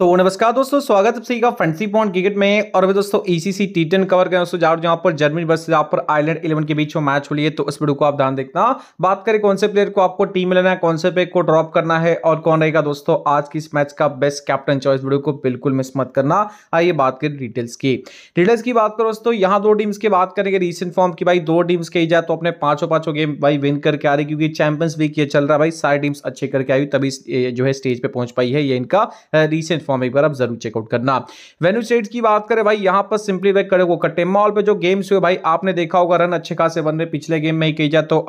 तो नमस्कार दोस्तों स्वागत है सभी का फैंसी पॉइंट क्रिकेट में और अभी दोस्तों ईसीसी टी टेन कवर करें दोस्तों जहाँ पर जर्मनी वर्सेस यहाँ पर आयरलैंड इलेवन के बीच में मैच हो है तो इस वीडियो को आप ध्यान देखना बात करें कौन से प्लेयर को आपको टीम में लेना है कौन से प्लेयर को ड्रॉप करना है और कौन रहेगा दोस्तों आज की इस मैच का बेस्ट कैप्टन चॉइस वीडियो को बिल्कुल मिस मत करना आइए बात करें डिटेल्स की डिटेल्स की बात करो दोस्तों यहाँ दो टीम्स की बात करेंगे रिसेंट फॉर्म की भाई दो टीम्स कही जाए तो अपने पांचों पांचों गेम भाई विन करके आ रही क्योंकि चैंपियंस वीक ये चल रहा है भाई सारी टीम्स अच्छे करके आई तभी जो है स्टेज पर पहुंच पाई है ये इनका रिसेंट फॉर्म एक बार आप जरूर चेकआउट करना वेन्यू स्टेट की बात करें भाई यहाँ पर सिंपली वे करे वो कट्टे मॉल पर जो गेम्स हुए भाई आपने देखा होगा रन अच्छे खासे बन रहे पिछले गेम में ही कही जाए तो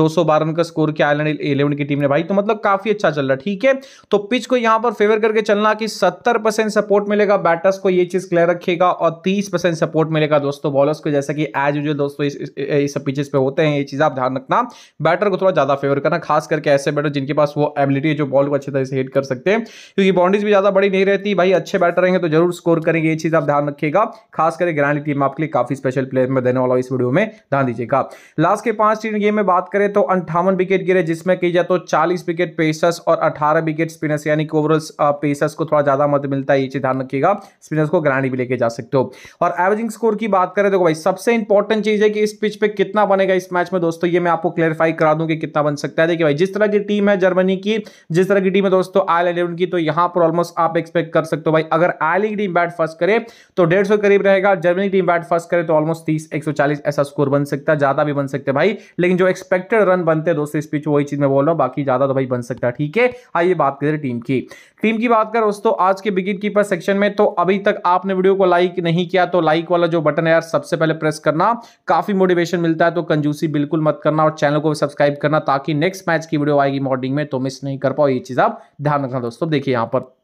दो रन का स्कोर किया आयलैंड इलेवन की टीम ने भाई तो मतलब काफी अच्छा चल रहा ठीक है तो पिच को यहाँ पर फेवर करके चलना कि सत्तर सपोर्ट मिलेगा बैटर्स को ये चीज क्लियर रखेगा और तीस सपोर्ट मिलेगा दोस्तों बॉलर्स को जैसा कि एज यूजल दोस्तों इस, पिचेस पे होते हैं ये चीज आप ध्यान रखना बैटर को थोड़ा ज्यादा फेवर करना खास करके ऐसे बैटर जिनके पास वो एबिलिटी है जो बॉल को अच्छे तरह से हिट कर सकते हैं क्योंकि बाउंड्रीज भी ज्यादा बड़ी बैटिंग नहीं रहती भाई अच्छे बैटर रहेंगे तो जरूर स्कोर करेंगे ये चीज आप ध्यान रखिएगा खास करके ग्रैंड टीम आपके लिए काफी स्पेशल प्लेयर में देने वाला इस वीडियो में ध्यान दीजिएगा लास्ट के पांच टीम गेम में बात करें तो अंठावन विकेट गिरे जिसमें कही जाए तो चालीस विकेट पेसर्स और अठारह विकेट स्पिनर्स यानी कि ओवरऑल पेसर्स को थोड़ा ज्यादा मत मिलता है ये चीज ध्यान रखिएगा स्पिनर्स को ग्रैंड भी लेके जा सकते हो और एवरेजिंग स्कोर की बात करें तो भाई सबसे इंपॉर्टेंट चीज है कि इस पिच पे कितना बनेगा इस मैच में दोस्तों ये मैं आपको क्लियरफाई करा दूं कि कितना बन सकता है देखिए भाई जिस तरह की टीम है जर्मनी की जिस तरह की टीम है दोस्तों आयरलैंड की तो यहां पर ऑलमोस्ट आप एक्सपेक्ट कर सकते हो भाई अगर I league team bat first करे तो डेढ़ सौ करीब रहेगा जर्मनी टीम बैट फर्स्ट करे तो ऑलमोस्ट तीस एक सौ चालीस ऐसा स्कोर बन सकता है ज्यादा भी बन सकते भाई लेकिन जो एक्सपेक्टेड रन बनते हैं दोस्तों इस पीछे वही चीज मैं बोल रहा हूँ बाकी ज्यादा तो भाई बन सकता है ठीक है आइए बात करें टीम की टीम की बात कर दोस्तों आज के विकेट कीपर सेक्शन में तो अभी तक आपने वीडियो को लाइक नहीं किया तो लाइक वाला जो बटन है यार सबसे पहले प्रेस करना काफी मोटिवेशन मिलता है तो कंजूसी बिल्कुल मत करना और चैनल को सब्सक्राइब करना ताकि नेक्स्ट मैच की वीडियो आएगी मॉर्निंग में तो मिस नहीं कर पाओ ये चीज आप ध्यान रखना दोस्तों देखिए यहां पर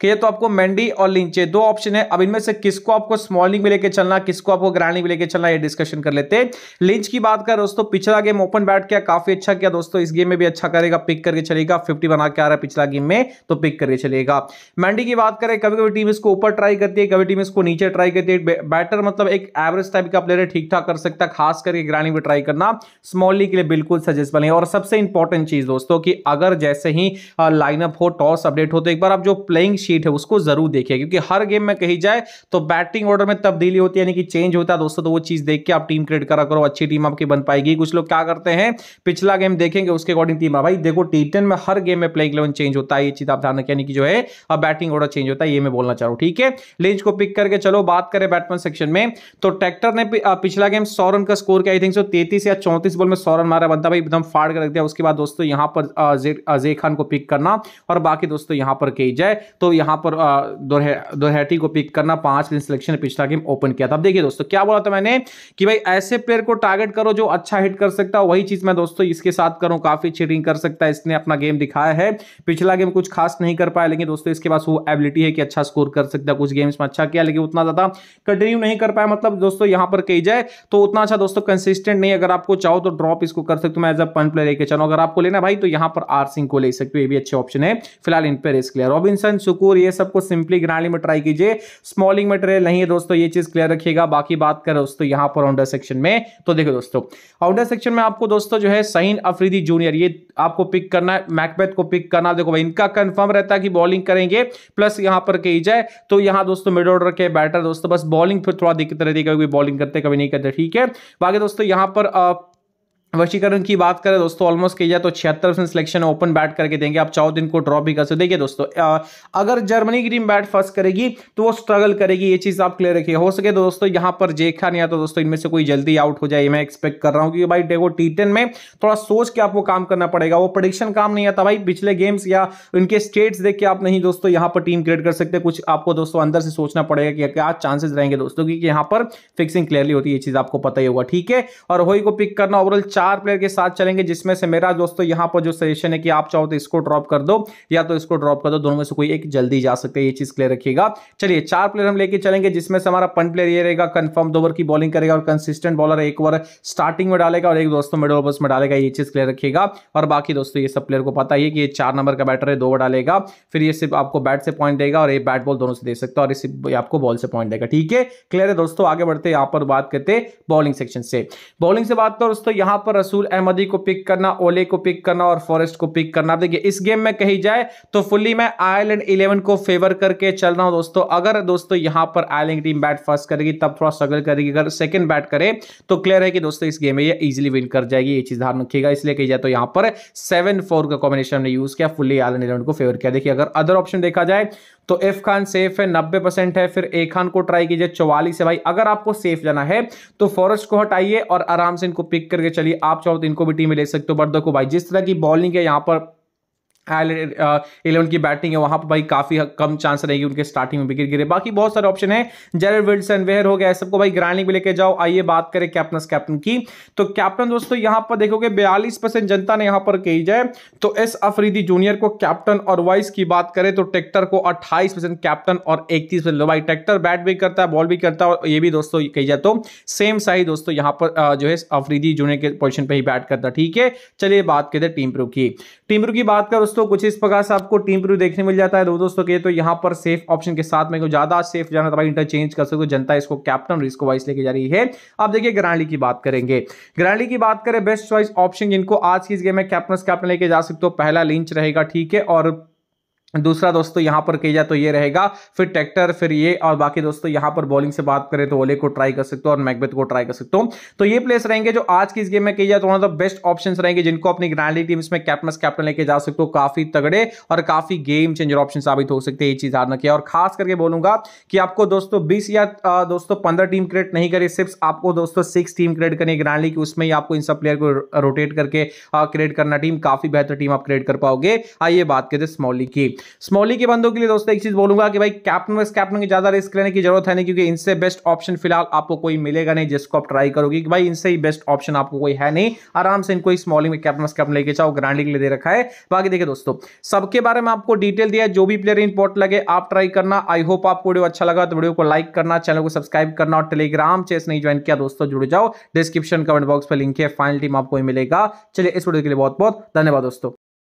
कि ये तो आपको मेंडी और लिंचे दो ऑप्शन है अब इनमें से किसको आपको स्मॉल लीग में लेके चलना किसको आपको ग्रैंड लीग में लेके चलना ये डिस्कशन कर लेते हैं लिंच की बात कर दोस्तों पिछला गेम ओपन बैट किया काफी अच्छा किया दोस्तों इस गेम में भी अच्छा करेगा पिक करके चलेगा फिफ्टी बना के आ रहा है पिछला गेम में तो पिक करके चलेगा मैंडी की बात करें कभी कभी टीम इसको ऊपर ट्राई करती है कभी टीम इसको नीचे ट्राई करती है बैटर मतलब एक एवरेज टाइप का प्लेयर ठीक ठाक कर सकता है खास करके ग्रैंड लीग में ट्राई करना स्मॉल लीग के लिए बिल्कुल सजेस्ट बने और सबसे इंपॉर्टेंट चीज दोस्तों की अगर जैसे ही लाइनअप हो टॉस अपडेट हो तो एक बार आप जो प्लेइंग शीट है उसको जरूर देखिए क्योंकि हर गेम में कही जाए तो बैटिंग ऑर्डर में तब्दीली होती है यानी कि चेंज होता है दोस्तों तो वो चीज देख के आप टीम क्रिएट करा करो अच्छी टीम आपकी बन पाएगी कुछ लोग क्या करते हैं पिछला गेम देखेंगे उसके अकॉर्डिंग टीम भाई देखो टी में हर गेम में प्लेइंग इलेवन चेंज होता है ये चीज आप ध्यान रखें यानी कि जो है अब बैटिंग ऑर्डर चेंज होता है ये मैं बोलना चाह रहा हूँ ठीक है लिंच को पिक करके चलो बात करें बैटमैन सेक्शन में तो ट्रैक्टर ने पिछला गेम सौ रन का स्कोर किया थिंक सो तेतीस या चौंतीस बॉल में सौ रन मारा बनता भाई एकदम फाड़ कर रख दिया उसके बाद दोस्तों यहाँ पर अजय खान को पिक करना और बाकी दोस्तों यहाँ पर कही जाए तो यहाँ पर दोहैटी को पिक करना पांच दिन सिलेक्शन ने पिछला गेम ओपन किया था अब देखिए दोस्तों क्या बोला था मैंने कि भाई ऐसे प्लेयर को टारगेट करो जो अच्छा हिट कर सकता है वही चीज मैं दोस्तों इसके साथ करूँ काफी चीटिंग कर सकता है इसने अपना गेम दिखाया है पिछला गेम कुछ खास नहीं कर पाया लेकिन दोस्तों इसके पास वो एबिलिटी है कि अच्छा स्कोर कर सकता है कुछ गेम्स में अच्छा किया लेकिन उतना ज्यादा कंटिन्यू नहीं कर पाया मतलब दोस्तों यहाँ पर कही जाए तो उतना अच्छा दोस्तों कंसिस्टेंट नहीं अगर आपको चाहो तो ड्रॉप इसको कर सकते मैं एज अ पॉइंट प्लेयर लेके चलो अगर आपको लेना भाई तो यहाँ पर आर सिंह को ले सकते हो ये भी अच्छे ऑप्शन है फिलहाल इन पर race clear Robin Gulshan Sukkur ये सबको सिंपली ग्राली में ट्राई कीजिए स्मॉलिंग मटेरियल नहीं है दोस्तों ये चीज क्लियर रखिएगा बाकी बात करें दोस्तों यहां पर ऑर्डर सेक्शन में तो देखो दोस्तों ऑर्डर सेक्शन में आपको दोस्तों जो है सहीन अफरीदी जूनियर ये आपको पिक करना है मैकबेथ को पिक करना देखो भाई इनका कंफर्म रहता है कि बॉलिंग करेंगे प्लस यहां पर कही जाए तो यहां दोस्तों मिड ऑर्डर के बैटर दोस्तों बस बॉलिंग फिर थोड़ा दिक्कत रहती है कभी बॉलिंग करते कभी नहीं करते ठीक है बाकी दोस्तों यहां पर वशीकरण की बात करें दोस्तों ऑलमोस्ट किया तो छिहत्तर परसेंट सिलेक्शन ओपन बैट करके देंगे आप चाहो दिन को ड्रॉप भी कर सकते देखिए दोस्तों अगर जर्मनी की टीम बैट फर्स्ट करेगी तो वो स्ट्रगल करेगी ये चीज़ आप क्लियर रखिए हो सके तो दोस्तों यहाँ पर जेखा नहीं आता तो दोस्तों इनमें से कोई जल्दी आउट हो जाए मैं एक्सपेक्ट कर रहा हूँ क्योंकि भाई देखो टी में थोड़ा सोच के आपको काम करना पड़ेगा वो प्रडिक्शन काम नहीं आता भाई पिछले गेम्स या उनके स्टेट्स देख के आप नहीं दोस्तों यहाँ पर टीम क्रिएट कर सकते कुछ आपको दोस्तों अंदर से सोचना पड़ेगा कि क्या चांसेस रहेंगे दोस्तों क्योंकि यहाँ पर फिक्सिंग क्लियरली होती है ये चीज़ आपको पता ही होगा ठीक है और वही को पिक करना ओवरऑल चार प्लेयर के साथ चलेंगे जिसमें से मेरा दोस्तों तो यहां पर जो सजेशन है कि आप चाहो तो इसको ड्रॉप कर दो या तो इसको ड्रॉप कर दो दोनों में से कोई एक जल्दी जा सकते हैं ये चीज क्लियर रखिएगा चलिए चार प्लेयर हम लेके चलेंगे जिसमें से हमारा पन प्लेयर ये रहेगा कन्फर्म दो ओवर की बॉलिंग करेगा और कंसिस्टेंट बॉलर एक ओवर स्टार्टिंग में डालेगा और एक दोस्तों मिडल ओवर में डालेगा ये चीज क्लियर रखिएगा और बाकी दोस्तों ये सब प्लेयर को पता ही है कि ये चार नंबर का बैटर है दो ओवर डालेगा फिर ये सिर्फ आपको बैट से पॉइंट देगा और ये बैट बॉल दोनों से दे सकता है और इसे आपको बॉल से पॉइंट देगा ठीक है क्लियर है दोस्तों आगे बढ़ते यहाँ पर बात करते बॉलिंग सेक्शन से बॉलिंग से बात करो दोस्तों यहाँ पर पर रसूल अहमदी को पिक करना ओले को पिक करना और फॉरेस्ट को पिक करना देखिए इस गेम में कही जाए तो फुल्ली मैं आयरलैंड इलेवन को फेवर करके चल रहा हूं दोस्तों अगर दोस्तों यहां पर आयरलैंड टीम बैट फर्स्ट करेगी तब थोड़ा स्ट्रगल करेगी अगर सेकंड बैट करे तो क्लियर है कि दोस्तों इस गेम में यह इजिली विन कर जाएगी ये चीज ध्यान रखिएगा इसलिए कही जाए तो यहां पर सेवन फोर का कॉम्बिनेशन ने यूज किया फुल्ली आयलैंड इलेवन को फेवर किया देखिए अगर अदर ऑप्शन देखा जाए तो एफ खान सेफ है नब्बे परसेंट है फिर ए खान को ट्राई कीजिए चौवालीस है भाई अगर आपको सेफ जाना है तो फॉरेस्ट को हटाइए और आराम से इनको पिक करके चलिए आप चाहो तो इनको भी टीम में ले सकते हो बट देखो भाई जिस तरह की बॉलिंग है यहाँ पर इलेवन uh, की बैटिंग है वहां पर भाई काफी कम चांस रहेगी उनके स्टार्टिंग में विकेट गिरे बाकी बहुत सारे ऑप्शन है जेरल विल्सन वेहर हो गया सबको भाई ग्राइंडिंग में लेके जाओ आइए बात करें कैप्टन कैप्टन की तो कैप्टन दोस्तों यहां पर देखोगे बयालीस परसेंट जनता ने यहां पर कही जाए तो एस अफरीदी जूनियर को कैप्टन और वाइस की बात करें तो ट्रैक्टर को अट्ठाईस परसेंट कैप्टन और इकतीस परसेंट भाई ट्रैक्टर बैट भी करता है बॉल भी करता है और ये भी दोस्तों कही जाए तो सेम साइज दोस्तों यहां पर uh, जो है अफरीदी जूनियर के पोजिशन पर ही बैट करता ठीक है चलिए बात करते टीम प्रू की टीम प्रू की बात करें दोस्तों कुछ इस प्रकार से आपको टीम प्रू देखने मिल जाता है दो तो दोस्तों के तो यहाँ पर सेफ ऑप्शन के साथ में ज्यादा सेफ जाना था भाई इंटरचेंज कर सकते जनता इसको कैप्टन रिस्क वाइस लेके जा रही है अब देखिए ग्रांडी की बात करेंगे ग्रांडी की बात करें बेस्ट चॉइस ऑप्शन जिनको आज की इस गेम में कैप्टन कैप्टन लेके जा सकते हो पहला लिंच रहेगा ठीक है और दूसरा दोस्तों यहां पर किया जाए तो ये रहेगा फिर ट्रैक्टर फिर ये और बाकी दोस्तों यहां पर बॉलिंग से बात करें तो ओले को ट्राई कर सकते हो और मैकबेथ को ट्राई कर सकते हो तो ये प्लेस रहेंगे जो आज की इस गेम में किया जाए तो one of the best option रहेंगे जिनको अपनी ग्रैंडी टीम्स में कैप्टनस कैप्टन लेके जा सकते हो काफी तगड़े और काफी गेम चेंजर ऑप्शन साबित हो सकते हैं ये चीज हारना किया और खास करके बोलूंगा कि आपको दोस्तों बीस या दोस्तों पंद्रह टीम क्रिएट नहीं करे सिर्फ आपको दोस्तों सिक्स टीम क्रिएट करनी ग्रैंडली की उसमें ही आपको इन सब प्लेयर को रोटेट करके क्रिएट करना टीम काफी बेहतर टीम आप क्रिएट कर पाओगे आइए बात करते स्मॉल लीग की स्मॉली के बंदों के लिए दोस्तों एक चीज बोलूंगा कि भाई कैप्टन वाइस कैप्टन की ज्यादा रिस्क लेने की जरूरत है नहीं क्योंकि इनसे बेस्ट ऑप्शन फिलहाल आपको कोई मिलेगा नहीं जिसको आप ट्राई करोगे कि भाई इनसे ही बेस्ट ऑप्शन आपको कोई है नहीं आराम से इनको स्मॉलिंग में कैप्टन वाइस कैप्टन लेके जाओ ग्रांडी के लिए दे रखा है बाकी देखिए दोस्तों सबके बारे में आपको डिटेल दिया जो भी प्लेयर इंपोर्ट लगे आप ट्राई करना आई होप आपको वीडियो अच्छा लगा तो वीडियो को लाइक करना चैनल को सब्सक्राइब करना और टेलीग्राम चेस नहीं ज्वाइन किया दोस्तों जुड़ जाओ डिस्क्रिप्शन कमेंट बॉक्स पर लिंक है फाइनल टीम आपको मिलेगा चलिए इस वीडियो के लिए बहुत बहुत धन्यवाद दोस्तों